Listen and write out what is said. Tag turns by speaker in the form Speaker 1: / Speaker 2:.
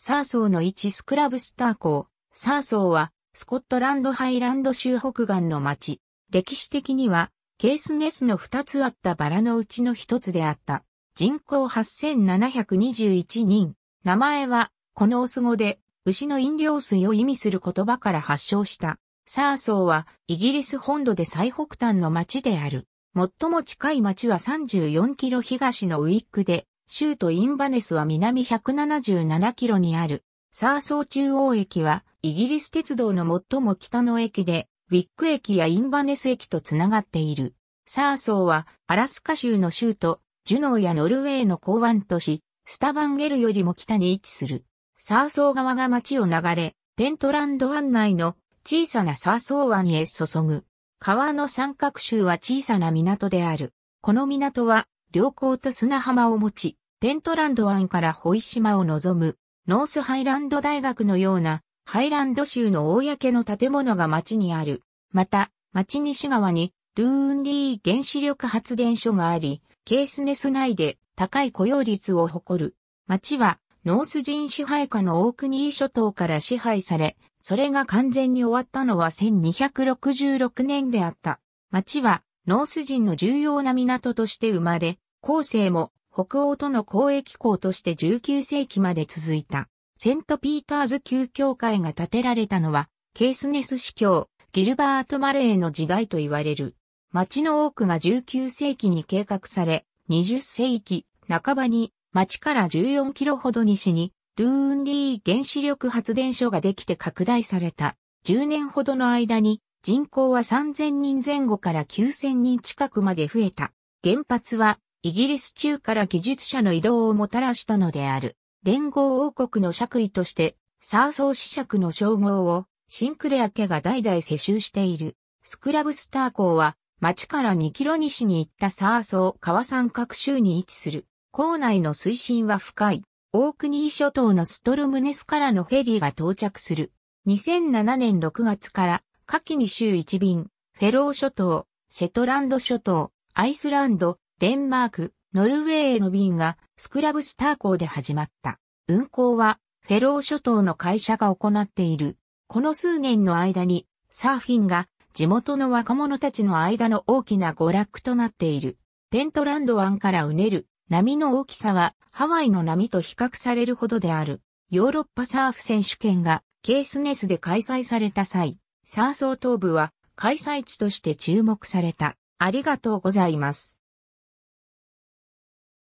Speaker 1: サーソーの一スクラブスター港。サーソーは、スコットランドハイランド州北岸の町。歴史的には、ケースネスの二つあったバラのうちの一つであった。人口8721人。名前は、このオス語で、牛の飲料水を意味する言葉から発祥した。サーソーは、イギリス本土で最北端の町である。最も近い町は34キロ東のウィックで、州都インバネスは南177キロにある。サーソー中央駅はイギリス鉄道の最も北の駅で、ウィック駅やインバネス駅とつながっている。サーソーはアラスカ州の州都、ジュノーやノルウェーの港湾都市、スタバンゲルよりも北に位置する。サーソー川が町を流れ、ペントランド湾内の小さなサーソー湾へ注ぐ。川の三角州は小さな港である。この港は良好と砂浜を持ち、ペントランド湾からホイ島を望む、ノースハイランド大学のような、ハイランド州の公の建物が町にある。また、町西側に、ドゥーンリー原子力発電所があり、ケースネス内で高い雇用率を誇る。町は、ノース人支配下のオークニー諸島から支配され、それが完全に終わったのは1266年であった。町は、ノース人の重要な港として生まれ、後世も北欧との交易港として19世紀まで続いた。セントピーターズ旧教会が建てられたのは、ケースネス司教、ギルバート・マレーの時代と言われる。町の多くが19世紀に計画され、20世紀半ばに町から14キロほど西に、ドゥーンリー原子力発電所ができて拡大された。10年ほどの間に人口は3000人前後から9000人近くまで増えた。原発はイギリス中から技術者の移動をもたらしたのである。連合王国の爵位として、サーソー子爵の称号をシンクレア家が代々世襲している。スクラブスター港は町から2キロ西に行ったサーソー川三角州に位置する。港内の水深は深い。大国諸島のストルムネスからのフェリーが到着する。2007年6月から夏季に週1便、フェロー諸島、セトランド諸島、アイスランド、デンマーク、ノルウェーへの便がスクラブスター港で始まった。運航はフェロー諸島の会社が行っている。この数年の間にサーフィンが地元の若者たちの間の大きな娯楽となっている。ペントランド湾からうねる波の大きさはハワイの波と比較されるほどである。ヨーロッパサーフ選手権がケースネスで開催された際、サー頭部は開催地として注目された。ありがとうございます。